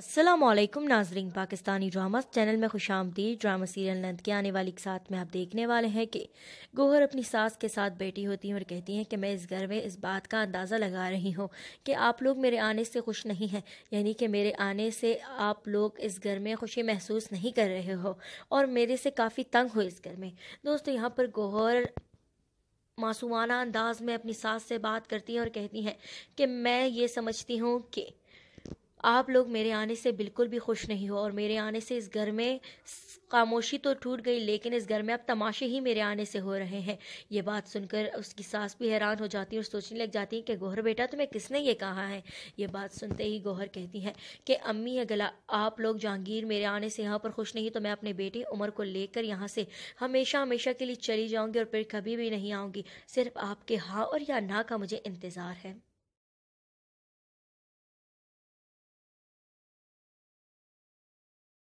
असलम नाजरीन Pakistani drama channel में खुश आमदी ड्रामा सीरियल नंद के आने वाली साथ में आप देखने वाले हैं कि गोहर अपनी सास के साथ बैठी होती हैं और कहती हैं कि मैं इस घर में इस बात का अंदाज़ा लगा रही हूँ कि आप लोग मेरे आने से खुश नहीं हैं यानी कि मेरे आने से आप लोग इस घर में खुशी महसूस नहीं कर रहे हो और मेरे से काफ़ी तंग हो इस घर में दोस्तों यहाँ पर गोहर मासूमाना अंदाज में अपनी सास से बात करती हैं और कहती हैं कि मैं ये समझती हूँ कि आप लोग मेरे आने से बिल्कुल भी खुश नहीं हो और मेरे आने से इस घर में खामोशी तो टूट गई लेकिन इस घर में अब तमाशे ही मेरे आने से हो रहे हैं ये बात सुनकर उसकी सास भी हैरान हो जाती है और सोचने लग जाती है कि गोहर बेटा तुम्हें किसने ये कहा है ये बात सुनते ही गोहर कहती है कि अम्मी अगला आप लोग जहांगीर मेरे आने से यहाँ पर खुश नहीं तो मैं अपने बेटे उमर को लेकर यहाँ से हमेशा हमेशा के लिए चली जाऊँगी और फिर कभी भी नहीं आऊँगी सिर्फ आपके हाँ और या ना का मुझे इंतज़ार है